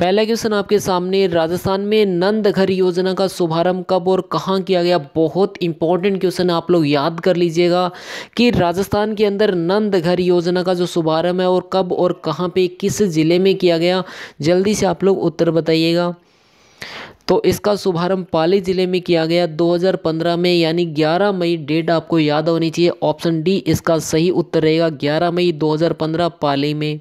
पहला क्वेश्चन आपके सामने राजस्थान में नंद घर योजना का शुभारंभ कब और कहाँ किया गया बहुत इंपॉर्टेंट क्वेश्चन आप लोग याद कर लीजिएगा कि राजस्थान के अंदर नंद घर योजना का जो शुभारंभ है और कब और कहाँ पे किस ज़िले में किया गया जल्दी से आप लोग उत्तर बताइएगा तो इसका शुभारंभ पाली ज़िले में किया गया 2015 में यानी 11 मई डेट आपको याद होनी चाहिए ऑप्शन डी इसका सही उत्तर रहेगा 11 मई 2015 पाली में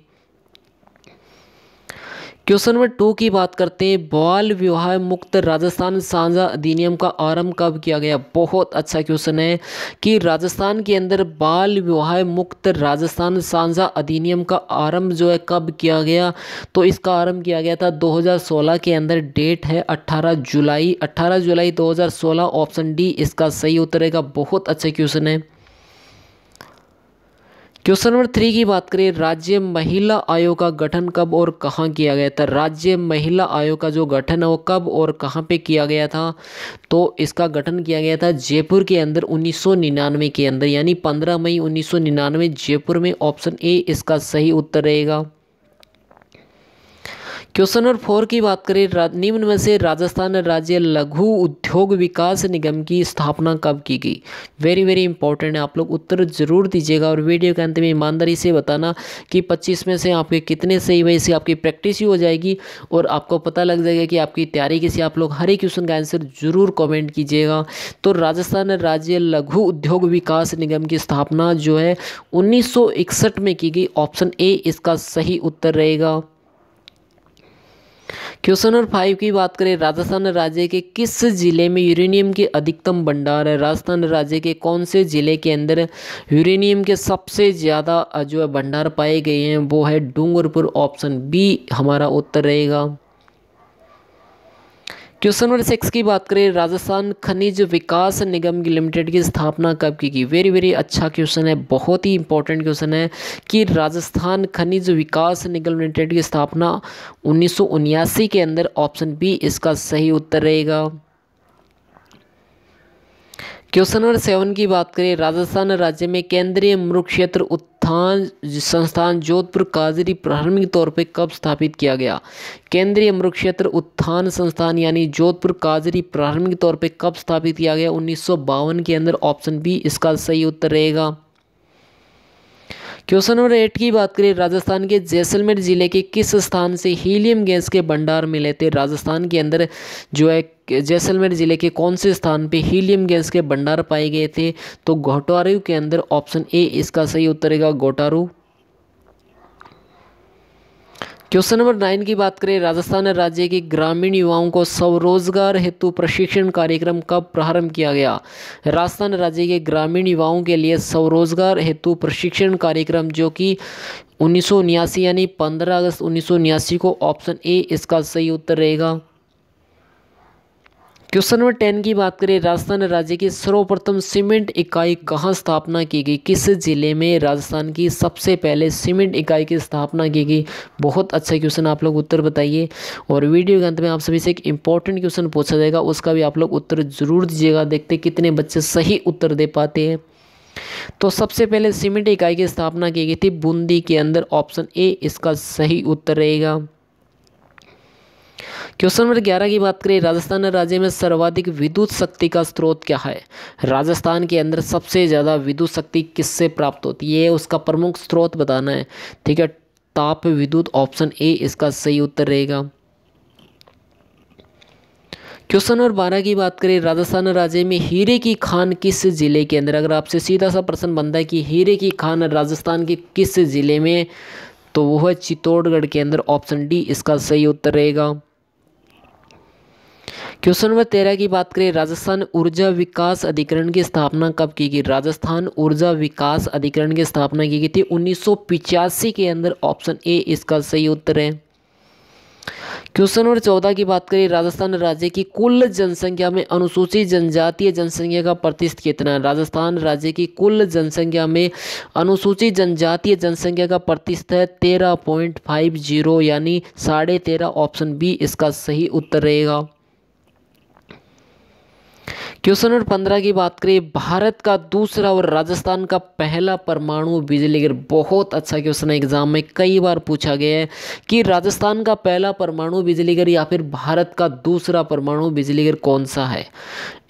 क्वेश्चन नंबर टू की बात करते हैं बाल विवाह मुक्त राजस्थान साझा अधिनियम का आरंभ कब किया गया बहुत अच्छा क्वेश्चन है कि राजस्थान के अंदर बाल विवाह मुक्त राजस्थान साझा अधिनियम का आरंभ जो है कब किया गया तो इसका आरंभ किया गया था 2016 के अंदर डेट है 18 जुलाई 18 जुलाई 2016 ऑप्शन डी इसका सही उत्तरेगा बहुत अच्छा क्वेश्चन है क्वेश्चन नंबर थ्री की बात करें राज्य महिला आयोग का गठन कब और कहाँ किया गया था राज्य महिला आयोग का जो गठन है वो कब और कहाँ पे किया गया था तो इसका गठन किया गया था जयपुर के अंदर 1999 के अंदर यानी 15 मई 1999 जयपुर में ऑप्शन ए इसका सही उत्तर रहेगा क्वेश्चन नंबर फोर की बात करें निम्न में से राजस्थान राज्य लघु उद्योग विकास निगम की स्थापना कब की गई वेरी वेरी इंपॉर्टेंट है आप लोग उत्तर जरूर दीजिएगा और वीडियो के अंत में ईमानदारी से बताना कि पच्चीस में से आपके कितने सही वही से आपकी प्रैक्टिस ही हो जाएगी और आपको पता लग जाएगा कि आपकी तैयारी किसी आप लोग हर एक क्वेश्चन का आंसर जरूर कॉमेंट कीजिएगा तो राजस्थान राज्य लघु उद्योग विकास निगम की स्थापना जो है उन्नीस में की गई ऑप्शन ए इसका सही उत्तर रहेगा क्वेश्चन नंबर फाइव की बात करें राजस्थान राज्य के किस जिले में यूरेनियम के अधिकतम भंडार है राजस्थान राज्य के कौन से जिले के अंदर यूरेनियम के सबसे ज़्यादा जो है भंडार पाए गए हैं वो है डूंगरपुर ऑप्शन बी हमारा उत्तर रहेगा क्वेश्चन नंबर सिक्स की बात करें राजस्थान खनिज विकास निगम की लिमिटेड की स्थापना कब की गई वेरी वेरी अच्छा क्वेश्चन है बहुत ही इंपॉर्टेंट क्वेश्चन है कि राजस्थान खनिज विकास निगम लिमिटेड की स्थापना उन्नीस के अंदर ऑप्शन बी इसका सही उत्तर रहेगा क्वेश्चन नंबर सेवन की बात करें राजस्थान राज्य में केंद्रीय मृग क्षेत्र उत्थान संस्थान जोधपुर काजरी प्रारंभिक तौर पर कब स्थापित किया गया केंद्रीय मृग क्षेत्र उत्थान संस्थान यानी जोधपुर काजरी प्रारंभिक तौर पर कब स्थापित किया गया उन्नीस के अंदर ऑप्शन बी इसका सही उत्तर रहेगा क्वेश्चन नंबर एट की बात करें राजस्थान के जैसलमेर ज़िले के किस स्थान से हीलियम गैस के भंडार मिले थे राजस्थान के अंदर जो है जैसलमेर ज़िले के कौन से स्थान पे हीलियम गैस के भंडार पाए गए थे तो घोटारू के अंदर ऑप्शन ए इसका सही उत्तर है घोटारू क्वेश्चन नंबर नाइन की बात करें राजस्थान राज्य के ग्रामीण युवाओं को स्वरोजगार हेतु प्रशिक्षण कार्यक्रम कब प्रारंभ किया गया राजस्थान राज्य के ग्रामीण युवाओं के लिए स्वरोजगार हेतु प्रशिक्षण कार्यक्रम जो कि उन्नीस यानी 15 अगस्त उन्नीस को ऑप्शन ए इसका सही उत्तर रहेगा क्वेश्चन नंबर टेन की बात करें राजस्थान राज्य की सर्वप्रथम सीमेंट इकाई कहाँ स्थापना की गई किस जिले में राजस्थान की सबसे पहले सीमेंट इकाई की स्थापना की गई बहुत अच्छा क्वेश्चन आप लोग उत्तर बताइए और वीडियो के अंत में आप सभी से एक इंपॉर्टेंट क्वेश्चन पूछा जाएगा उसका भी आप लोग उत्तर जरूर दीजिएगा देखते कितने बच्चे सही उत्तर दे पाते हैं तो सबसे पहले सीमेंट इकाई की स्थापना की गई थी बूंदी के अंदर ऑप्शन ए इसका सही उत्तर रहेगा क्वेश्चन नंबर ग्यारह की बात करें राजस्थान राज्य में सर्वाधिक विद्युत शक्ति का स्रोत क्या है राजस्थान के अंदर सबसे ज़्यादा विद्युत शक्ति किससे प्राप्त होती है उसका प्रमुख स्रोत बताना है ठीक है ताप विद्युत ऑप्शन ए इसका सही उत्तर रहेगा क्वेश्चन नंबर बारह की बात करें राजस्थान राज्य में हीरे की खान किस जिले के अंदर अगर आपसे सीधा सा प्रश्न बनता है कि हीरे की खान राजस्थान के किस जिले में तो वह है चित्तौड़गढ़ के अंदर ऑप्शन डी इसका सही उत्तर रहेगा क्वेश्चन नंबर तेरह की बात करें राजस्थान ऊर्जा विकास अधिकरण की स्थापना कब की गई राजस्थान ऊर्जा विकास अधिकरण की स्थापना की गई थी उन्नीस के अंदर ऑप्शन ए इसका सही उत्तर है क्वेश्चन नंबर चौदह की बात करें राजस्थान राज्य की कुल जनसंख्या में अनुसूचित जनजातीय जनसंख्या का प्रतिशत कितना है राजस्थान राज्य की कुल जनसंख्या में अनुसूचित जनजातीय जनसंख्या का प्रतिशत है तेरह पॉइंट फाइव जीरो यानी साढ़े तेरह ऑप्शन बी इसका सही उत्तर रहेगा क्वेश्चन नंबर पंद्रह की बात करें भारत का दूसरा और राजस्थान का पहला परमाणु बिजली घर बहुत अच्छा क्वेश्चन है एग्जाम में कई बार पूछा गया है कि राजस्थान का पहला परमाणु बिजली घर या फिर भारत का दूसरा परमाणु बिजली घर कौन सा है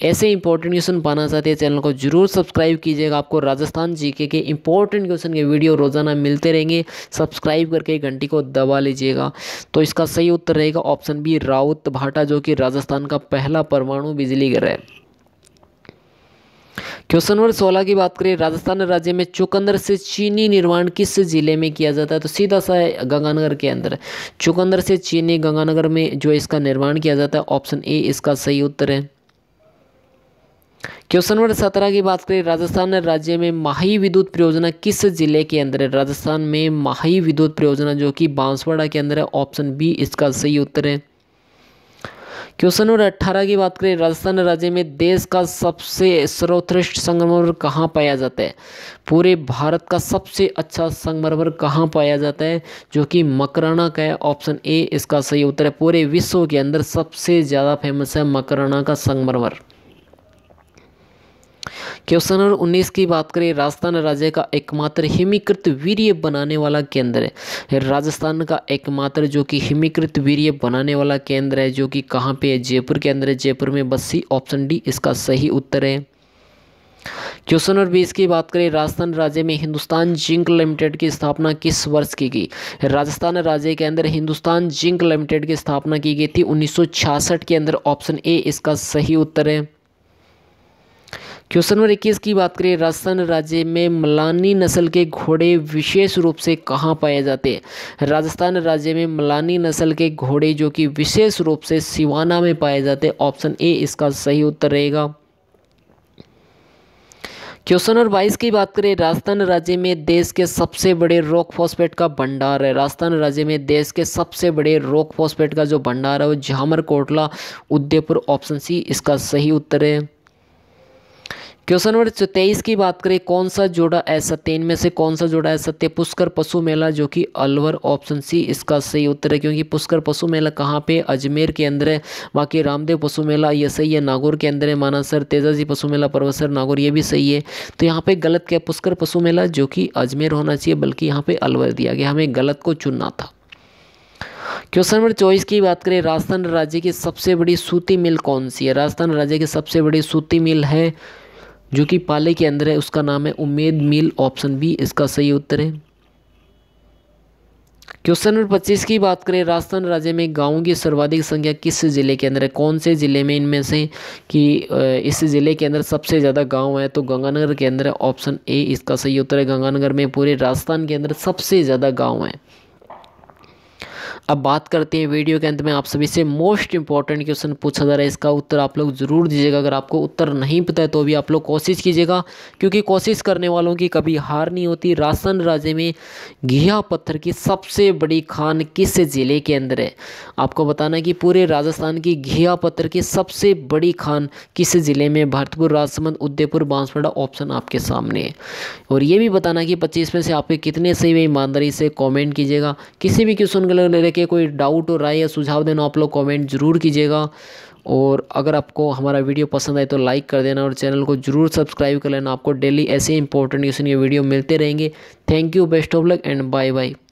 ऐसे इंपॉर्टेंट क्वेश्चन पाना चाहते हैं चैनल को जरूर सब्सक्राइब कीजिएगा आपको राजस्थान जीके के इंपॉर्टेंट क्वेश्चन के वीडियो रोजाना मिलते रहेंगे सब्सक्राइब करके घंटी को दबा लीजिएगा तो इसका सही उत्तर रहेगा ऑप्शन बी राउत भाटा जो कि राजस्थान का पहला परमाणु बिजली घर है क्वेश्चन नंबर सोलह की बात करें राजस्थान राज्य में चुकंदर से चीनी निर्माण किस जिले में किया जाता है तो सीधा सा है गंगानगर के अंदर चुकंदर से चीनी गंगानगर में जो इसका निर्माण किया जाता है ऑप्शन ए इसका सही उत्तर है क्वेश्चन नंबर सत्रह की बात करें राजस्थान राज्य में माही विद्युत परियोजना किस जिले के अंदर है राजस्थान में माही विद्युत परियोजना जो कि बांसवाड़ा के अंदर है ऑप्शन बी इसका सही उत्तर है क्वेश्चन नंबर अट्ठारह की बात करें राजस्थान राज्य में देश का सबसे सर्वोत्कृष्ट संगमरमर कहाँ पाया जाता है पूरे भारत का सबसे अच्छा संगमरमर कहाँ पाया जाता है जो कि मकराना का है ऑप्शन ए इसका सही उत्तर है पूरे विश्व के अंदर सबसे ज़्यादा फेमस है मकराना का संगमरमर क्वेश्चन नंबर उन्नीस की बात करें राजस्थान राज्य का एकमात्र हिमीकृत वीर्य बनाने वाला केंद्र है राजस्थान का एकमात्र जो कि हिमीकृत वीर्य बनाने वाला केंद्र है जो कि कहाँ पे है जयपुर के अंदर है जयपुर में बस सी ऑप्शन डी इसका सही उत्तर है क्वेश्चन नंबर बीस की बात करें राजस्थान राज्य में हिंदुस्तान जिंक लिमिटेड की स्थापना किस वर्ष की गई राजस्थान राज्य के अंदर हिंदुस्तान जिंक लिमिटेड की स्थापना की गई थी 1966 के अंदर ऑप्शन ए इसका सही उत्तर है क्वेश्चन नंबर इक्कीस की बात करें राजस्थान राज्य में मलानी नस्ल के घोड़े विशेष रूप से कहाँ पाए जाते हैं राजस्थान राज्य में मलानी नस्ल के घोड़े जो कि विशेष रूप से सिवाना में पाए जाते हैं ऑप्शन ए इसका सही उत्तर रहेगा क्वेश्चन नंबर बाईस की बात करें राजस्थान राज्य में देश के सबसे बड़े रॉक फॉस्फेट का भंडार है राजस्थान राज्य में देश के सबसे बड़े रॉक फॉस्फेट का जो भंडार है वो झामर कोटला उदयपुर ऑप्शन सी इसका सही उत्तर है क्वेश्चन नंबर तेईस की बात करें कौन सा जोड़ा ऐसा तीन में से कौन सा जोड़ा ऐसा सत्य पुष्कर पशु मेला जो कि अलवर ऑप्शन सी इसका सही उत्तर है क्योंकि पुष्कर पशु मेला कहाँ पे अजमेर के अंदर है बाकी रामदेव पशु मेला ये सही है नागौर के अंदर है मानासर तेजाजी पशु मेला परवसर नागौर ये भी सही है तो यहाँ पे गलत क्या पुष्कर पशु मेला जो कि अजमेर होना चाहिए बल्कि यहाँ पे अलवर दिया गया हमें गलत को चुनना था क्वेश्चन नंबर चौबीस की बात करें राजस्थान राज्य की सबसे बड़ी सूती मिल कौन सी है राजस्थान राज्य की सबसे बड़ी सूती मिल है जो कि पाले के अंदर है उसका नाम है उम्मेद मिल ऑप्शन बी इसका सही उत्तर है क्वेश्चन नंबर पच्चीस की बात करें राजस्थान राज्य में गाँव की सर्वाधिक संख्या किस ज़िले के अंदर है कौन से ज़िले में इनमें से कि इस ज़िले के अंदर सबसे ज़्यादा गांव है तो गंगानगर के अंदर ऑप्शन ए इसका सही उत्तर है गंगानगर में पूरे राजस्थान के अंदर सबसे ज़्यादा गांव है अब बात करते हैं वीडियो के अंत में आप सभी से मोस्ट इंपॉर्टेंट क्वेश्चन पूछा जा रहा है इसका उत्तर आप लोग ज़रूर दीजिएगा अगर आपको उत्तर नहीं पता है तो भी आप लोग कोशिश कीजिएगा क्योंकि कोशिश करने वालों की कभी हार नहीं होती राशन राज्य में घिया पत्थर की सबसे बड़ी खान किस ज़िले के अंदर है आपको बताना कि पूरे राजस्थान की घिया पत्थर की सबसे बड़ी खान किस ज़िले में भरतपुर राजसमंद उदयपुर बांसवाड़ा ऑप्शन आपके सामने है और ये भी बताना कि पच्चीस में से आपके कितने सही ईमानदारी से कॉमेंट कीजिएगा किसी भी क्वेश्चन को लेकर के कोई डाउट और राय या सुझाव देना आप लोग कमेंट ज़रूर कीजिएगा और अगर आपको हमारा वीडियो पसंद आए तो लाइक कर देना और चैनल को ज़रूर सब्सक्राइब कर लेना आपको डेली ऐसे इंपॉर्टेंट क्वेश्चन ये वीडियो मिलते रहेंगे thank you best of luck and bye bye